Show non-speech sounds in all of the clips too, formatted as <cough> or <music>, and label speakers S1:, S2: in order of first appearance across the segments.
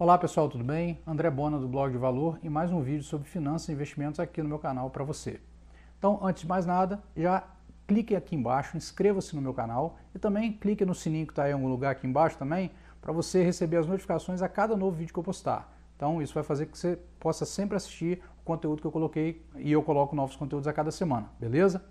S1: Olá pessoal, tudo bem? André Bona do Blog de Valor e mais um vídeo sobre finanças e investimentos aqui no meu canal para você. Então, antes de mais nada, já clique aqui embaixo, inscreva-se no meu canal e também clique no sininho que está em algum lugar aqui embaixo também para você receber as notificações a cada novo vídeo que eu postar. Então, isso vai fazer que você possa sempre assistir o conteúdo que eu coloquei e eu coloco novos conteúdos a cada semana, beleza?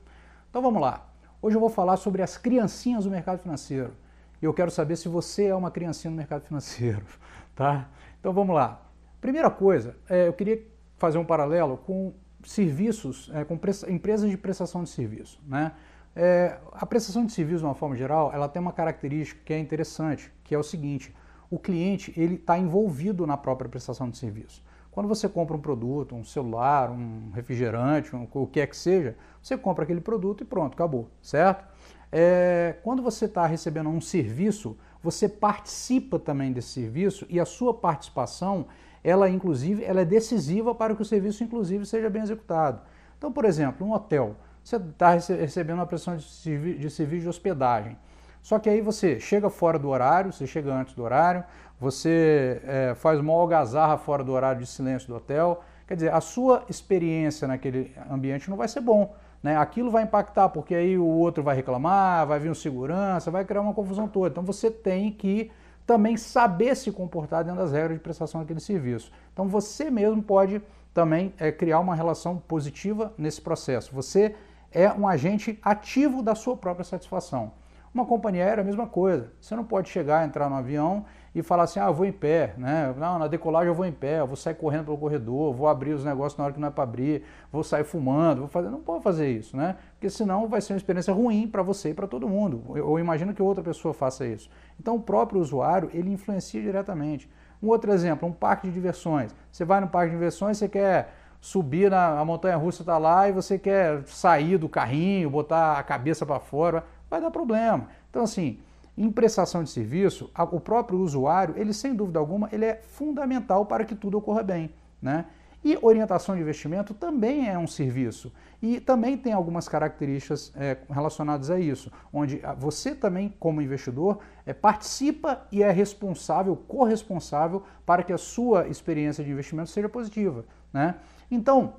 S1: Então vamos lá. Hoje eu vou falar sobre as criancinhas do mercado financeiro. E eu quero saber se você é uma criancinha no mercado financeiro, <laughs> tá? Então vamos lá. Primeira coisa, é, eu queria fazer um paralelo com serviços, é, com empresas de prestação de serviço, né? É, a prestação de serviço, de uma forma geral, ela tem uma característica que é interessante, que é o seguinte: o cliente ele está envolvido na própria prestação de serviço. Quando você compra um produto, um celular, um refrigerante, um, o que é que seja, você compra aquele produto e pronto, acabou, certo? é, quando você está recebendo um serviço, você participa também desse serviço e a sua participação, ela inclusive, ela é decisiva para que o serviço inclusive seja bem executado. Então, por exemplo, um hotel, você está recebendo uma prestação de serviço de hospedagem. Só que aí você chega fora do horário, você chega antes do horário, você é, faz uma algazarra fora do horário de silêncio do hotel. Quer dizer, a sua experiência naquele ambiente não vai ser bom, né? Aquilo vai impactar, porque aí o outro vai reclamar, vai vir um segurança, vai criar uma confusão toda. Então você tem que também saber se comportar dentro das regras de prestação daquele serviço. Então você mesmo pode também é, criar uma relação positiva nesse processo. Você é um agente ativo da sua própria satisfação. Uma companhia aérea é a mesma coisa. Você não pode chegar, entrar no avião e falar assim, ah, eu vou em pé, né? Não, na decolagem eu vou em pé, eu vou sair correndo pelo corredor, vou abrir os negócios na hora que não é para abrir, vou sair fumando, vou fazer, não pode fazer isso, né? Porque senão vai ser uma experiência ruim para você e para todo mundo. Eu, eu imagino que outra pessoa faça isso. Então o próprio usuário, ele influencia diretamente. Um outro exemplo, um parque de diversões. Você vai no parque de diversões, você quer subir na montanha russa está lá e você quer sair do carrinho, botar a cabeça para fora, vai dar problema. Então assim, em prestação de serviço, a, o próprio usuário, ele sem dúvida alguma, ele é fundamental para que tudo ocorra bem, né? E orientação de investimento também é um serviço e também tem algumas características é, relacionadas a isso, onde ah, você também, como investidor, é, participa e é responsável, corresponsável para que a sua experiência de investimento seja positiva. Né? Então,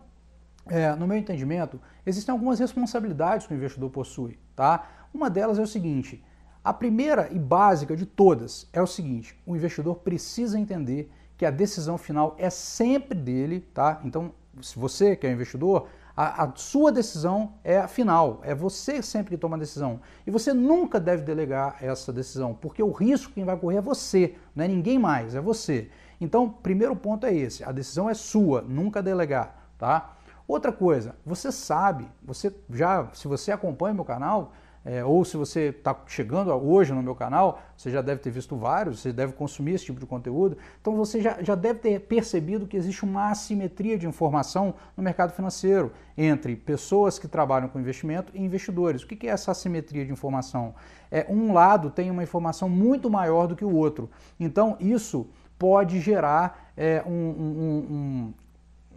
S1: é, no meu entendimento, existem algumas responsabilidades que o investidor possui. Tá? Uma delas é o seguinte: a primeira e básica de todas é o seguinte: o investidor precisa entender que a decisão final é sempre dele, tá? Então, se você que é investidor, a, a, sua decisão é a final, é você sempre que toma a decisão. E você nunca deve delegar essa decisão, porque o risco quem vai correr é você, não é ninguém mais, é você. Então, primeiro ponto é esse: a decisão é sua, nunca delegar, tá? Outra coisa, você sabe, você já, se você acompanha meu canal, é, ou se você está chegando hoje no meu canal, você já deve ter visto vários, você deve consumir esse tipo de conteúdo, então você já, já deve ter percebido que existe uma assimetria de informação no mercado financeiro entre pessoas que trabalham com investimento e investidores. O que é essa assimetria de informação? É, um lado tem uma informação muito maior do que o outro, então isso pode gerar é, um, um, um,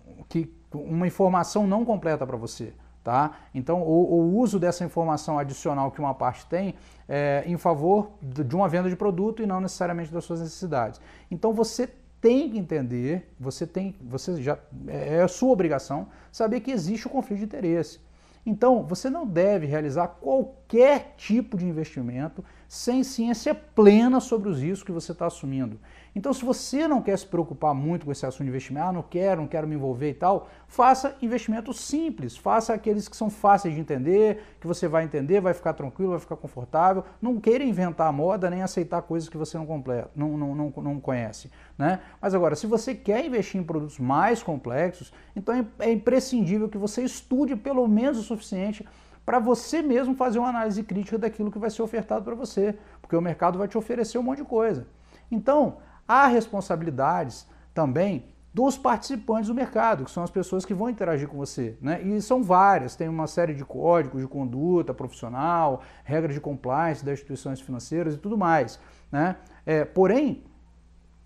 S1: um que, uma informação não completa para você. Tá? Então, o, o, uso dessa informação adicional que uma parte tem é em favor de uma venda de produto e não necessariamente das suas necessidades. Então, você tem que entender, você tem, você já é, é a sua obrigação saber que existe o conflito de interesse. Então, você não deve realizar qualquer tipo de investimento sem ciência plena sobre os riscos que você está assumindo. Então, se você não quer se preocupar muito com esse assunto de investimento, ah, não quero, não quero me envolver e tal, faça investimentos simples, faça aqueles que são fáceis de entender, que você vai entender, vai ficar tranquilo, vai ficar confortável. Não queira inventar moda nem aceitar coisas que você não, completa, não, não, não, não conhece. Né? Mas agora, se você quer investir em produtos mais complexos, então é, é imprescindível que você estude pelo menos o suficiente para você mesmo fazer uma análise crítica daquilo que vai ser ofertado para você, porque o mercado vai te oferecer um monte de coisa. Então, há responsabilidades também dos participantes do mercado, que são as pessoas que vão interagir com você. Né? E são várias, tem uma série de códigos de conduta profissional, regras de compliance das instituições financeiras e tudo mais. Né? É, porém,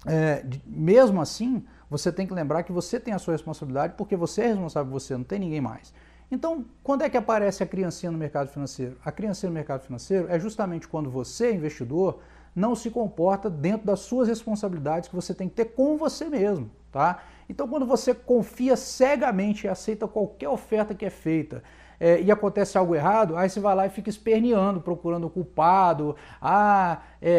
S1: é, mesmo assim, você tem que lembrar que você tem a sua responsabilidade porque você é responsável por você, não tem ninguém mais. Então, quando é que aparece a criancinha no mercado financeiro? A criancinha no mercado financeiro é justamente quando você, investidor, não se comporta dentro das suas responsabilidades que você tem que ter com você mesmo, tá? Então, quando você confia cegamente e aceita qualquer oferta que é feita, é, e acontece algo errado, aí você vai lá e fica esperneando, procurando o culpado. Ah, é,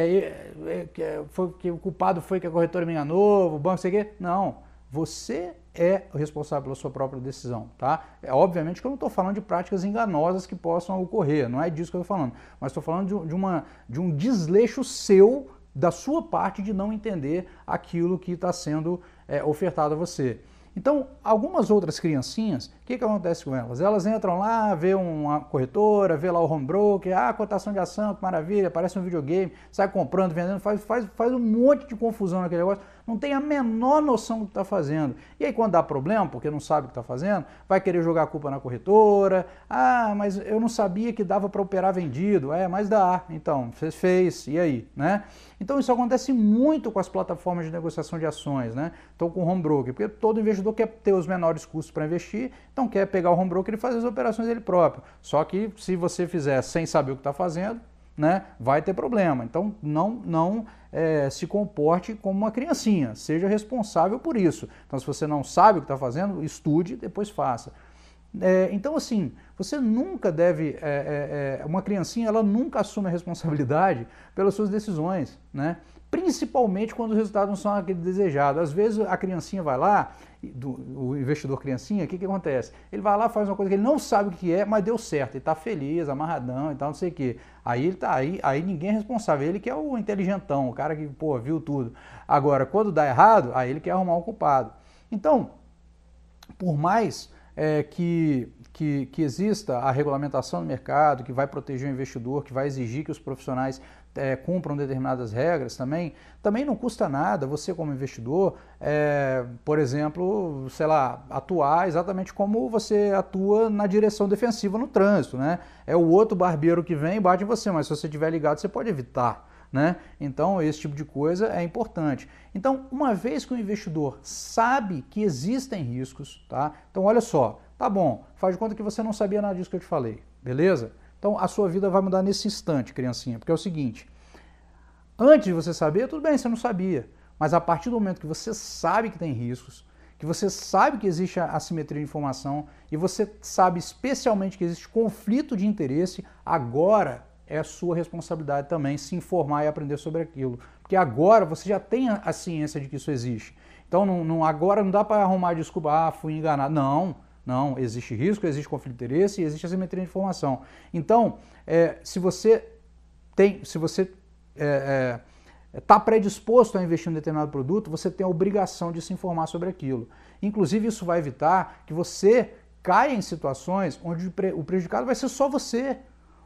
S1: é, é, é foi que o culpado foi que a corretora me enganou, o banco, sei o quê. Não. Você é o responsável pela sua própria decisão, tá? É obviamente que eu não estou falando de práticas enganosas que possam ocorrer, não é disso que eu estou falando, mas estou falando de, uma, de um desleixo seu da sua parte de não entender aquilo que está sendo é, ofertado a você. Então, algumas outras criancinhas, o que, que acontece com elas? Elas entram lá, vê uma corretora, vê lá o home broker, ah, cotação de ação, que maravilha, parece um videogame, sai comprando, vendendo, faz, faz, faz um monte de confusão naquele negócio não tem a menor noção do que está fazendo. E aí, quando dá problema, porque não sabe o que está fazendo, vai querer jogar a culpa na corretora. Ah, mas eu não sabia que dava para operar vendido. É, mas dá. Então, você fez, e aí? Né? Então, isso acontece muito com as plataformas de negociação de ações. Né? Então, com o home broker, porque todo investidor quer ter os menores custos para investir, então quer pegar o home broker e fazer as operações dele próprio. Só que se você fizer sem saber o que está fazendo, né, vai ter problema. Então não, não é, se comporte como uma criancinha, seja responsável por isso. Então se você não sabe o que está fazendo, estude, depois faça. É, então, assim, você nunca deve. É, é, é, uma criancinha, ela nunca assume a responsabilidade pelas suas decisões, né? principalmente quando os resultados não são aquele desejado. Às vezes a criancinha vai lá, do, o investidor criancinha, o que, que acontece? Ele vai lá, faz uma coisa que ele não sabe o que é, mas deu certo, ele está feliz, amarradão e tal, não sei o quê. Aí ele tá aí, aí ninguém é responsável, ele que é o inteligentão, o cara que, pô, viu tudo. Agora, quando dá errado, aí ele quer arrumar o um culpado. Então, por mais é, que, que, que, exista a regulamentação do mercado, que vai proteger o investidor, que vai exigir que os profissionais é, cumpram determinadas regras também, também não custa nada você, como investidor, é, por exemplo, sei lá, atuar exatamente como você atua na direção defensiva no trânsito, né? É o outro barbeiro que vem e bate em você, mas se você estiver ligado, você pode evitar. Né? Então, esse tipo de coisa é importante. Então, uma vez que o investidor sabe que existem riscos, tá? Então, olha só, tá bom, faz de conta que você não sabia nada disso que eu te falei, beleza? Então a sua vida vai mudar nesse instante, criancinha, porque é o seguinte: antes de você saber, tudo bem, você não sabia, mas a partir do momento que você sabe que tem riscos, que você sabe que existe a assimetria de informação e você sabe especialmente que existe conflito de interesse, agora é sua responsabilidade também se informar e aprender sobre aquilo, porque agora você já tem a ciência de que isso existe. Então não, não agora não dá para arrumar desculpa, ah, fui enganado. Não não, existe risco, existe conflito de interesse e existe assimetria de informação. Então, é, se você tem, se você está é, é, tá predisposto a investir em um determinado produto, você tem a obrigação de se informar sobre aquilo. Inclusive, isso vai evitar que você caia em situações onde o prejudicado vai ser só você.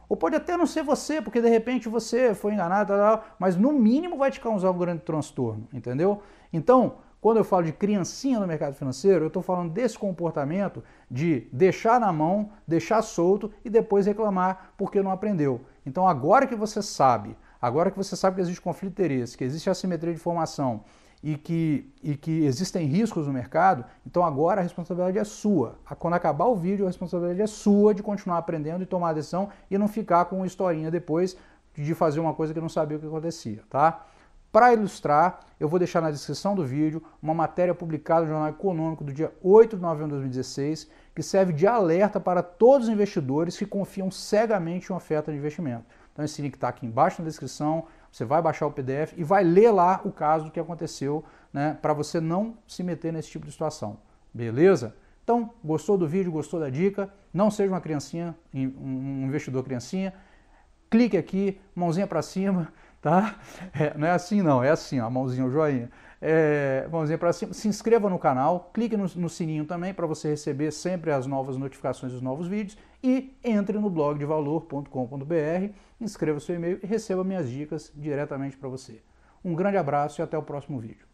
S1: Ou pode até não ser você, porque de repente você foi enganado, tal, tal, mas no mínimo vai te causar um grande transtorno, entendeu? Então, quando eu falo de criancinha no mercado financeiro, eu estou falando desse comportamento de deixar na mão, deixar solto e depois reclamar porque não aprendeu. Então, agora que você sabe, agora que você sabe que existe conflito de interesse, que existe assimetria de informação e que, e que existem riscos no mercado, então agora a responsabilidade é sua. Quando acabar o vídeo, a responsabilidade é sua de continuar aprendendo e tomar a decisão e não ficar com uma historinha depois de fazer uma coisa que não sabia o que acontecia, tá? Para ilustrar, eu vou deixar na descrição do vídeo uma matéria publicada no Jornal Econômico do dia 8 de novembro de 2016, que serve de alerta para todos os investidores que confiam cegamente em oferta de investimento. Então esse link está aqui embaixo na descrição, você vai baixar o PDF e vai ler lá o caso do que aconteceu, né, para você não se meter nesse tipo de situação. Beleza? Então, gostou do vídeo, gostou da dica? Não seja uma criancinha, um investidor criancinha. Clique aqui, mãozinha para cima tá? <laughs> É, não é assim não, é assim, ó, a mãozinha, o joinha. É, mãozinha para cima. Se inscreva no canal, clique no, no sininho também para você receber sempre as novas notificações dos novos vídeos e entre no blog de valor.com.br, inscreva seu e-mail e receba minhas dicas diretamente para você. Um grande abraço e até o próximo vídeo.